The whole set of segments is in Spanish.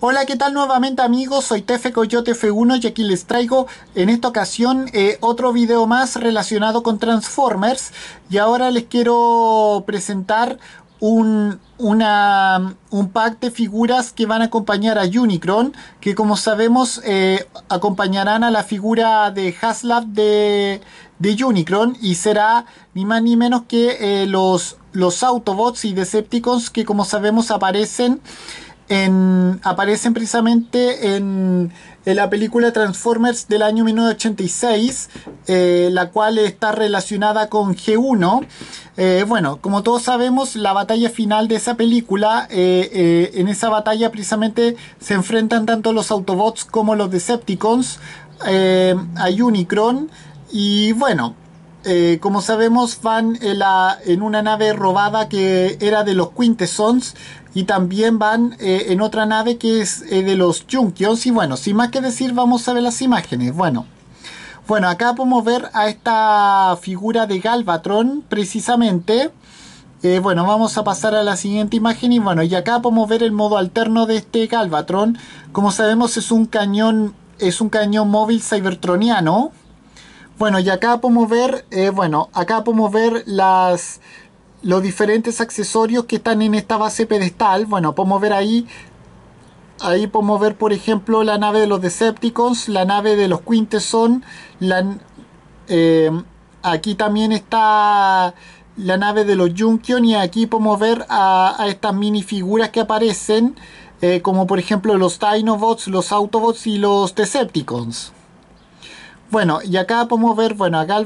Hola, ¿qué tal nuevamente amigos? Soy Tefe Coyote F1 y aquí les traigo en esta ocasión eh, otro video más relacionado con Transformers y ahora les quiero presentar un, una, un pack de figuras que van a acompañar a Unicron que como sabemos eh, acompañarán a la figura de Haslab de, Unicron y será ni más ni menos que eh, los, los Autobots y Decepticons que como sabemos aparecen en, aparecen precisamente en, la película Transformers del año 1986, eh, la cual está relacionada con G1. Eh, bueno, como todos sabemos, la batalla final de esa película, eh, en esa batalla precisamente se enfrentan tanto los Autobots como los Decepticons, a Unicron, y bueno, eh, como sabemos, van en, una nave robada que era de los Quintessons y también van eh, en otra nave que es eh, de los Junkions. Y bueno, sin más que decir, vamos a ver las imágenes. Bueno, bueno acá podemos ver a esta figura de Galvatron, precisamente. bueno, vamos a pasar a la siguiente imagen y bueno, y acá podemos ver el modo alterno de este Galvatron. Como sabemos, es un cañón, es un cañón móvil cybertroniano bueno, y acá podemos ver, eh, bueno, acá podemos ver las, los diferentes accesorios que están en esta base pedestal. Bueno, podemos ver ahí, ahí podemos ver, por ejemplo, la nave de los Decepticons, la nave de los Quintesson, eh, aquí también está la nave de los Junkion y aquí podemos ver a, estas minifiguras que aparecen, eh, como por ejemplo los Dinobots, los Autobots y los Decepticons. Bueno, y acá podemos ver, bueno, acá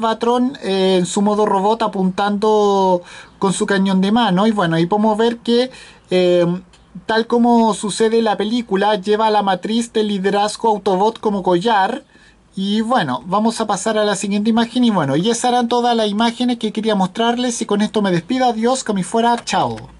eh, en su modo robot apuntando con su cañón de mano. Y bueno, ahí podemos ver que, eh, tal como sucede en la película, lleva a la matriz de liderazgo Autobot como collar. Y bueno, vamos a pasar a la siguiente imagen. Y bueno, y esas eran todas las imágenes que quería mostrarles. Y con esto me despido. Adiós, que me fuera. Chao.